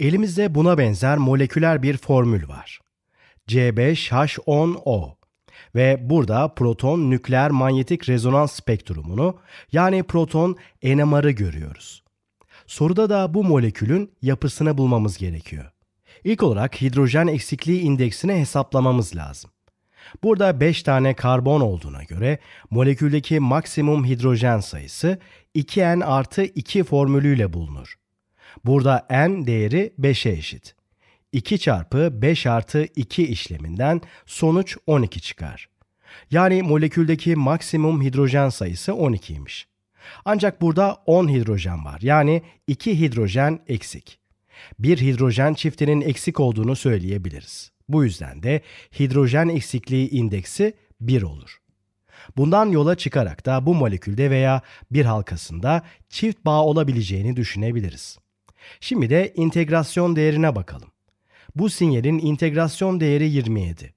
Elimizde buna benzer moleküler bir formül var. C5H10O ve burada proton nükleer manyetik rezonans spektrumunu yani proton NMR'ı görüyoruz. Soruda da bu molekülün yapısını bulmamız gerekiyor. İlk olarak hidrojen eksikliği indeksini hesaplamamız lazım. Burada 5 tane karbon olduğuna göre moleküldeki maksimum hidrojen sayısı 2n artı 2 formülüyle bulunur. Burada n değeri 5'e eşit. 2 çarpı 5 artı 2 işleminden sonuç 12 çıkar. Yani moleküldeki maksimum hidrojen sayısı 12'ymiş. Ancak burada 10 hidrojen var. Yani 2 hidrojen eksik. Bir hidrojen çiftinin eksik olduğunu söyleyebiliriz. Bu yüzden de hidrojen eksikliği indeksi 1 olur. Bundan yola çıkarak da bu molekülde veya bir halkasında çift bağ olabileceğini düşünebiliriz. Şimdi de integrasyon değerine bakalım. Bu sinyalin integrasyon değeri 27.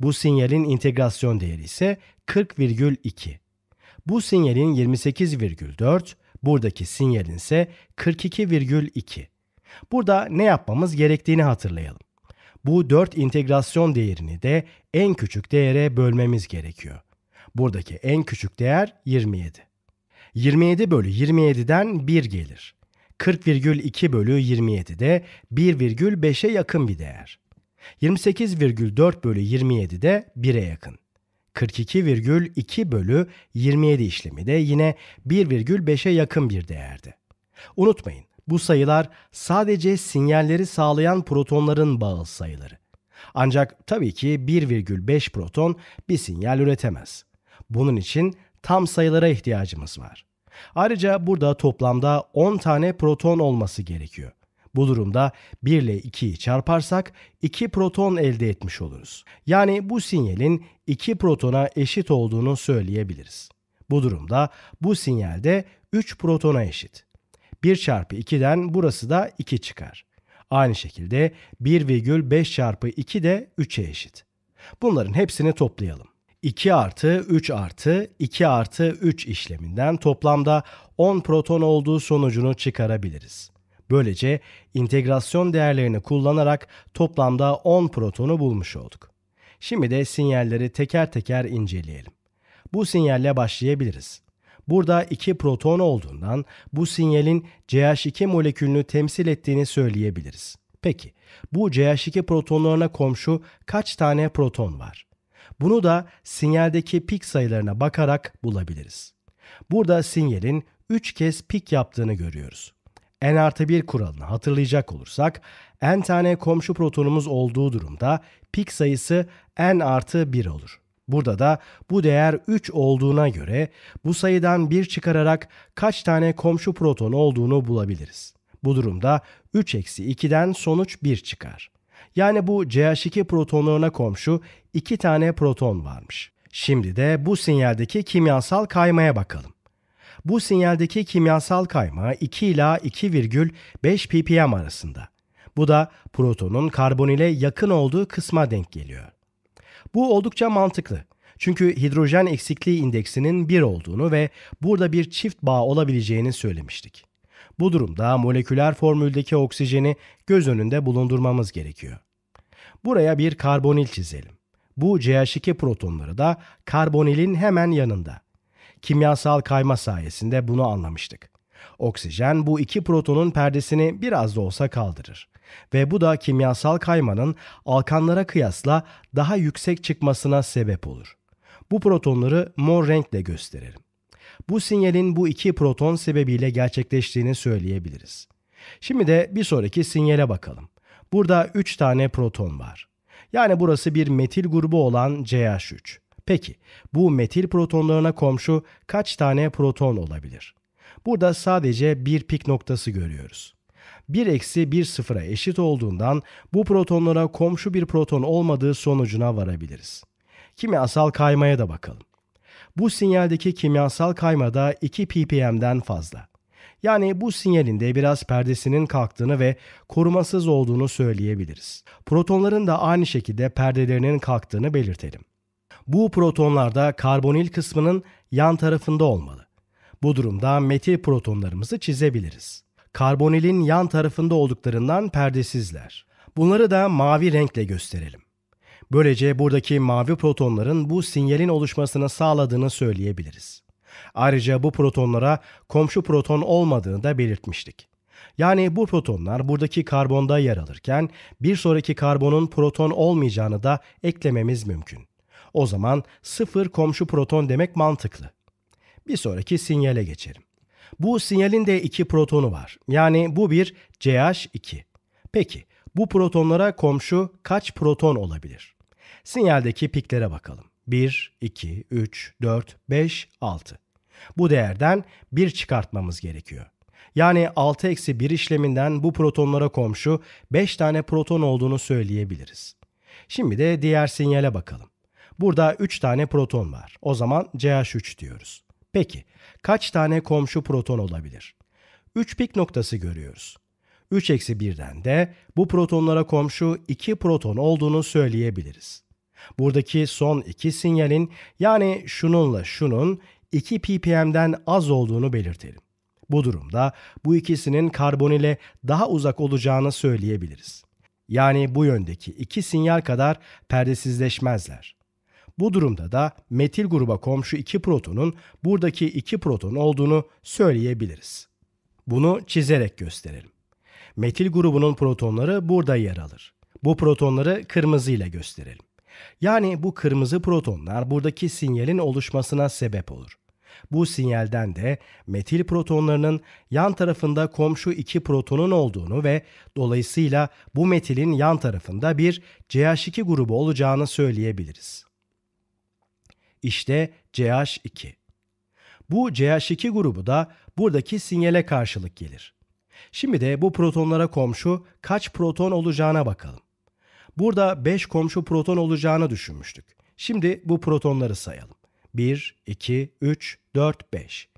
Bu sinyalin integrasyon değeri ise 40,2. Bu sinyalin 28,4, buradaki sinyalin ise 42,2. Burada ne yapmamız gerektiğini hatırlayalım. Bu 4 integrasyon değerini de en küçük değere bölmemiz gerekiyor. Buradaki en küçük değer 27. 27 bölü 27'den 1 gelir. 40,2 bölü 27'de 1,5'e yakın bir değer. 28,4 bölü 27'de 1'e yakın. 42,2 bölü 27 işlemi de yine 1,5'e yakın bir değerdi. Unutmayın bu sayılar sadece sinyalleri sağlayan protonların bağıl sayıları. Ancak tabii ki 1,5 proton bir sinyal üretemez. Bunun için tam sayılara ihtiyacımız var. Ayrıca burada toplamda 10 tane proton olması gerekiyor. Bu durumda 1 ile 2'yi çarparsak 2 proton elde etmiş oluruz. Yani bu sinyalin 2 protona eşit olduğunu söyleyebiliriz. Bu durumda bu sinyalde 3 protona eşit. 1 çarpı 2'den burası da 2 çıkar. Aynı şekilde 1,5 çarpı 2 de 3'e eşit. Bunların hepsini toplayalım. 2 artı 3 artı 2 artı 3 işleminden toplamda 10 proton olduğu sonucunu çıkarabiliriz. Böylece integrasyon değerlerini kullanarak toplamda 10 protonu bulmuş olduk. Şimdi de sinyalleri teker teker inceleyelim. Bu sinyalle başlayabiliriz. Burada 2 proton olduğundan bu sinyalin CH2 molekülünü temsil ettiğini söyleyebiliriz. Peki bu CH2 protonlarına komşu kaç tane proton var? Bunu da sinyaldeki pik sayılarına bakarak bulabiliriz. Burada sinyalin 3 kez pik yaptığını görüyoruz. N artı 1 kuralını hatırlayacak olursak N tane komşu protonumuz olduğu durumda pik sayısı N artı 1 olur. Burada da bu değer 3 olduğuna göre bu sayıdan 1 çıkararak kaç tane komşu proton olduğunu bulabiliriz. Bu durumda 3 eksi 2'den sonuç 1 çıkar. Yani bu CH2 protonlarına komşu iki tane proton varmış. Şimdi de bu sinyaldeki kimyasal kaymaya bakalım. Bu sinyaldeki kimyasal kayma 2 ila 2,5 ppm arasında. Bu da protonun karbon ile yakın olduğu kısma denk geliyor. Bu oldukça mantıklı. Çünkü hidrojen eksikliği indeksinin 1 olduğunu ve burada bir çift bağ olabileceğini söylemiştik. Bu durumda moleküler formüldeki oksijeni göz önünde bulundurmamız gerekiyor. Buraya bir karbonil çizelim. Bu CH2 protonları da karbonilin hemen yanında. Kimyasal kayma sayesinde bunu anlamıştık. Oksijen bu iki protonun perdesini biraz da olsa kaldırır. Ve bu da kimyasal kaymanın alkanlara kıyasla daha yüksek çıkmasına sebep olur. Bu protonları mor renkle gösterelim bu sinyalin bu iki proton sebebiyle gerçekleştiğini söyleyebiliriz. Şimdi de bir sonraki sinyale bakalım. Burada 3 tane proton var. Yani burası bir metil grubu olan CH3. Peki bu metil protonlarına komşu kaç tane proton olabilir? Burada sadece bir pik noktası görüyoruz. 1 eksi 1 sıfıra eşit olduğundan bu protonlara komşu bir proton olmadığı sonucuna varabiliriz. asal kaymaya da bakalım. Bu sinyaldeki kimyasal kayma da 2 ppm'den fazla. Yani bu sinyalin de biraz perdesinin kalktığını ve korumasız olduğunu söyleyebiliriz. Protonların da aynı şekilde perdelerinin kalktığını belirtelim. Bu protonlarda karbonil kısmının yan tarafında olmalı. Bu durumda metil protonlarımızı çizebiliriz. Karbonilin yan tarafında olduklarından perdesizler. Bunları da mavi renkle gösterelim. Böylece buradaki mavi protonların bu sinyalin oluşmasını sağladığını söyleyebiliriz. Ayrıca bu protonlara komşu proton olmadığını da belirtmiştik. Yani bu protonlar buradaki karbonda yer alırken bir sonraki karbonun proton olmayacağını da eklememiz mümkün. O zaman sıfır komşu proton demek mantıklı. Bir sonraki sinyale geçelim. Bu sinyalin de iki protonu var. Yani bu bir CH2. Peki bu protonlara komşu kaç proton olabilir? Sinyaldeki piklere bakalım. 1, 2, 3, 4, 5, 6. Bu değerden 1 çıkartmamız gerekiyor. Yani 6 eksi 1 işleminden bu protonlara komşu 5 tane proton olduğunu söyleyebiliriz. Şimdi de diğer sinyale bakalım. Burada 3 tane proton var. O zaman CH3 diyoruz. Peki kaç tane komşu proton olabilir? 3 pik noktası görüyoruz. 3 eksi 1'den de bu protonlara komşu 2 proton olduğunu söyleyebiliriz. Buradaki son iki sinyalin yani şununla şunun 2 ppm'den az olduğunu belirtelim. Bu durumda bu ikisinin karbon ile daha uzak olacağını söyleyebiliriz. Yani bu yöndeki iki sinyal kadar perdesizleşmezler. Bu durumda da metil gruba komşu iki protonun buradaki iki proton olduğunu söyleyebiliriz. Bunu çizerek gösterelim. Metil grubunun protonları burada yer alır. Bu protonları kırmızıyla gösterelim. Yani bu kırmızı protonlar buradaki sinyalin oluşmasına sebep olur. Bu sinyalden de metil protonlarının yan tarafında komşu iki protonun olduğunu ve dolayısıyla bu metilin yan tarafında bir CH2 grubu olacağını söyleyebiliriz. İşte CH2. Bu CH2 grubu da buradaki sinyale karşılık gelir. Şimdi de bu protonlara komşu kaç proton olacağına bakalım. Burada 5 komşu proton olacağını düşünmüştük. Şimdi bu protonları sayalım. 1, 2, 3, 4, 5.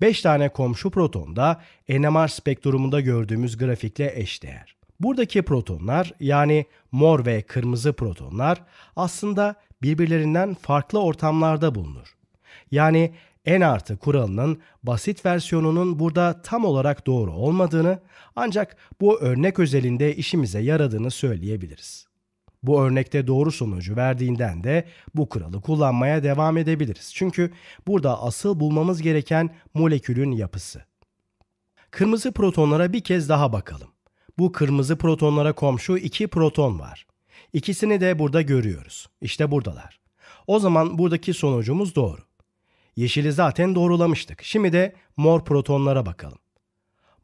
5 tane komşu proton da NMR spektrumunda gördüğümüz grafikle eşdeğer. Buradaki protonlar yani mor ve kırmızı protonlar aslında birbirlerinden farklı ortamlarda bulunur. Yani n artı kuralının basit versiyonunun burada tam olarak doğru olmadığını ancak bu örnek özelinde işimize yaradığını söyleyebiliriz bu örnekte doğru sonucu verdiğinden de bu kuralı kullanmaya devam edebiliriz. Çünkü burada asıl bulmamız gereken molekülün yapısı. Kırmızı protonlara bir kez daha bakalım. Bu kırmızı protonlara komşu iki proton var. İkisini de burada görüyoruz. İşte buradalar. O zaman buradaki sonucumuz doğru. Yeşili zaten doğrulamıştık. Şimdi de mor protonlara bakalım.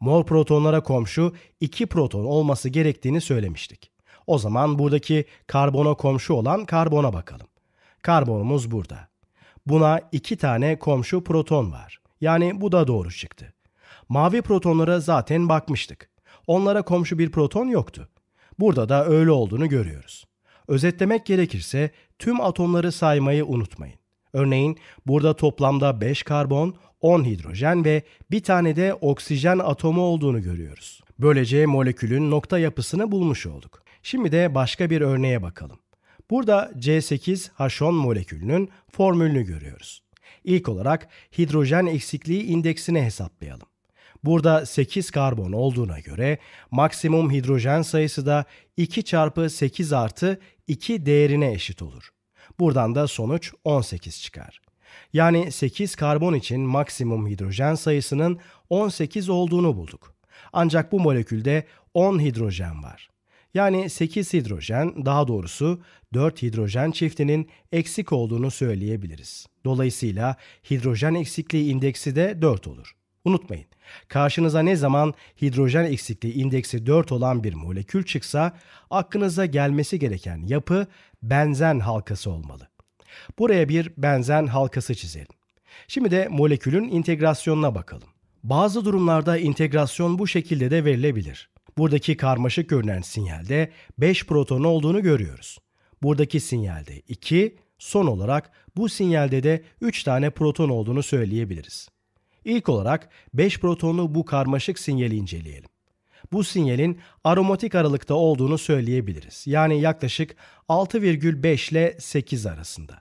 Mor protonlara komşu iki proton olması gerektiğini söylemiştik. O zaman buradaki karbona komşu olan karbona bakalım. Karbonumuz burada. Buna iki tane komşu proton var. Yani bu da doğru çıktı. Mavi protonlara zaten bakmıştık. Onlara komşu bir proton yoktu. Burada da öyle olduğunu görüyoruz. Özetlemek gerekirse tüm atomları saymayı unutmayın. Örneğin burada toplamda 5 karbon, 10 hidrojen ve bir tane de oksijen atomu olduğunu görüyoruz. Böylece molekülün nokta yapısını bulmuş olduk. Şimdi de başka bir örneğe bakalım. Burada C8H10 molekülünün formülünü görüyoruz. İlk olarak hidrojen eksikliği indeksini hesaplayalım. Burada 8 karbon olduğuna göre maksimum hidrojen sayısı da 2 çarpı 8 artı 2 değerine eşit olur. Buradan da sonuç 18 çıkar. Yani 8 karbon için maksimum hidrojen sayısının 18 olduğunu bulduk. Ancak bu molekülde 10 hidrojen var. Yani 8 hidrojen, daha doğrusu 4 hidrojen çiftinin eksik olduğunu söyleyebiliriz. Dolayısıyla hidrojen eksikliği indeksi de 4 olur. Unutmayın, karşınıza ne zaman hidrojen eksikliği indeksi 4 olan bir molekül çıksa, aklınıza gelmesi gereken yapı benzen halkası olmalı. Buraya bir benzen halkası çizelim. Şimdi de molekülün integrasyonuna bakalım. Bazı durumlarda integrasyon bu şekilde de verilebilir. Buradaki karmaşık görünen sinyalde 5 proton olduğunu görüyoruz. Buradaki sinyalde 2, son olarak bu sinyalde de 3 tane proton olduğunu söyleyebiliriz. İlk olarak 5 protonlu bu karmaşık sinyali inceleyelim. Bu sinyalin aromatik aralıkta olduğunu söyleyebiliriz. Yani yaklaşık 6,5 ile 8 arasında.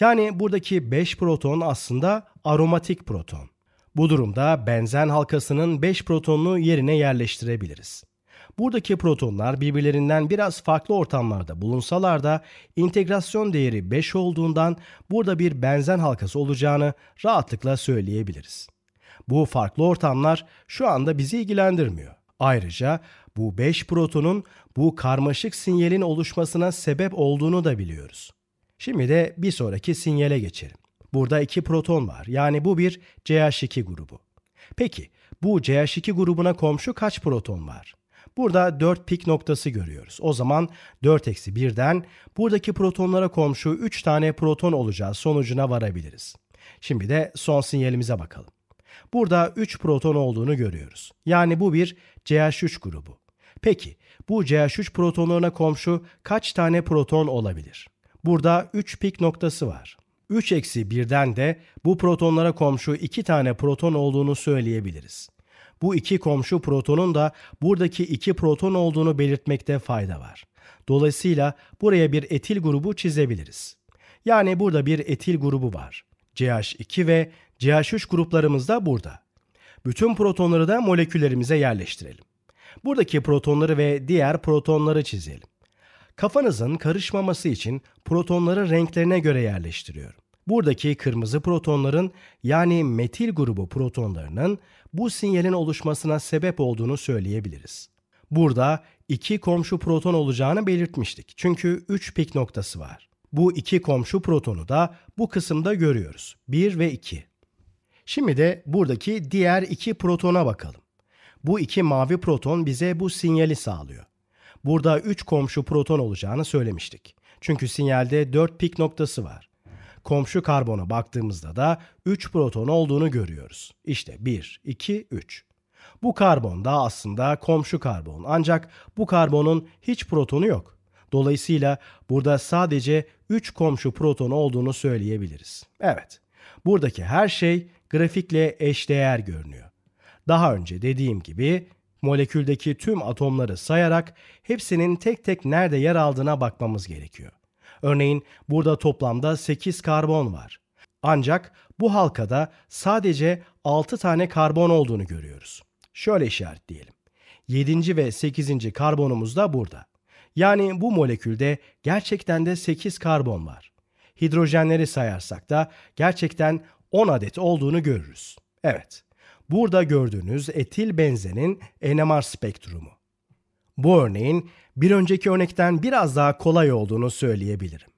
Yani buradaki 5 proton aslında aromatik proton. Bu durumda benzen halkasının 5 protonunu yerine yerleştirebiliriz. Buradaki protonlar birbirlerinden biraz farklı ortamlarda bulunsalar da integrasyon değeri 5 olduğundan burada bir benzen halkası olacağını rahatlıkla söyleyebiliriz. Bu farklı ortamlar şu anda bizi ilgilendirmiyor. Ayrıca bu 5 protonun bu karmaşık sinyalin oluşmasına sebep olduğunu da biliyoruz. Şimdi de bir sonraki sinyale geçelim. Burada iki proton var. Yani bu bir CH2 grubu. Peki bu CH2 grubuna komşu kaç proton var? Burada 4 pik noktası görüyoruz. O zaman 4 eksi 1'den buradaki protonlara komşu 3 tane proton olacağı sonucuna varabiliriz. Şimdi de son sinyalimize bakalım. Burada 3 proton olduğunu görüyoruz. Yani bu bir CH3 grubu. Peki bu CH3 protonlarına komşu kaç tane proton olabilir? Burada 3 pik noktası var. 3 eksi 1'den de bu protonlara komşu 2 tane proton olduğunu söyleyebiliriz. Bu iki komşu protonun da buradaki iki proton olduğunu belirtmekte fayda var. Dolayısıyla buraya bir etil grubu çizebiliriz. Yani burada bir etil grubu var. CH2 ve CH3 gruplarımız da burada. Bütün protonları da moleküllerimize yerleştirelim. Buradaki protonları ve diğer protonları çizelim. Kafanızın karışmaması için protonları renklerine göre yerleştiriyorum. Buradaki kırmızı protonların yani metil grubu protonlarının bu sinyalin oluşmasına sebep olduğunu söyleyebiliriz. Burada iki komşu proton olacağını belirtmiştik. Çünkü 3 pik noktası var. Bu iki komşu protonu da bu kısımda görüyoruz. 1 ve 2. Şimdi de buradaki diğer iki protona bakalım. Bu iki mavi proton bize bu sinyali sağlıyor burada 3 komşu proton olacağını söylemiştik. Çünkü sinyalde 4 pik noktası var. Komşu karbona baktığımızda da 3 proton olduğunu görüyoruz. İşte 1, 2, 3. Bu karbon da aslında komşu karbon ancak bu karbonun hiç protonu yok. Dolayısıyla burada sadece 3 komşu proton olduğunu söyleyebiliriz. Evet, buradaki her şey grafikle eşdeğer görünüyor. Daha önce dediğim gibi moleküldeki tüm atomları sayarak hepsinin tek tek nerede yer aldığına bakmamız gerekiyor. Örneğin burada toplamda 8 karbon var. Ancak bu halkada sadece 6 tane karbon olduğunu görüyoruz. Şöyle işaretleyelim. 7. ve 8. karbonumuz da burada. Yani bu molekülde gerçekten de 8 karbon var. Hidrojenleri sayarsak da gerçekten 10 adet olduğunu görürüz. Evet. Burada gördüğünüz etil benzenin NMR spektrumu. Bu örneğin bir önceki örnekten biraz daha kolay olduğunu söyleyebilirim.